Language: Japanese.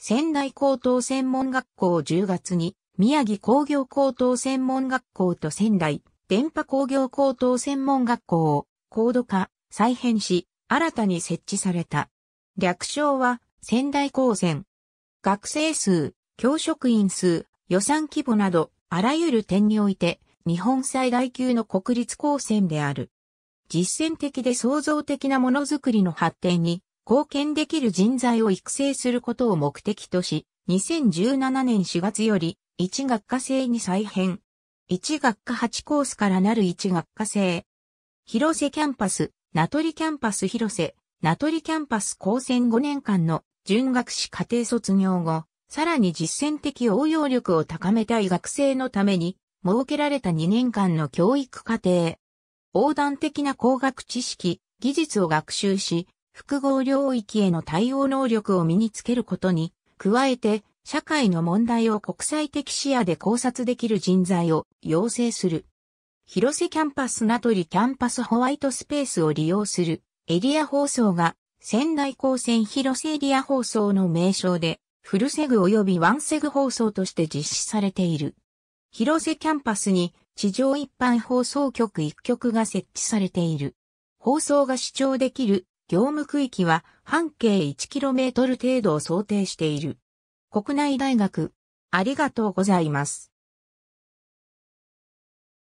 仙台高等専門学校10月に、宮城工業高等専門学校と仙台、電波工業高等専門学校を高度化、再編し、新たに設置された。略称は仙台高専。学生数、教職員数、予算規模など、あらゆる点において、日本最大級の国立高専である。実践的で創造的なものづくりの発展に貢献できる人材を育成することを目的とし、2017年4月より一学科制に再編。一学科8コースからなる一学科制。広瀬キャンパス、名取キャンパス広瀬、名取キャンパス高専5年間の準学士課程卒業後、さらに実践的応用力を高めたい学生のために、設けられた2年間の教育課程。横断的な工学知識、技術を学習し、複合領域への対応能力を身につけることに、加えて、社会の問題を国際的視野で考察できる人材を養成する。広瀬キャンパス名取キャンパスホワイトスペースを利用するエリア放送が仙台高専広瀬エリア放送の名称でフルセグ及びワンセグ放送として実施されている。広瀬キャンパスに地上一般放送局1局が設置されている。放送が視聴できる業務区域は半径 1km 程度を想定している。国内大学、ありがとうございます。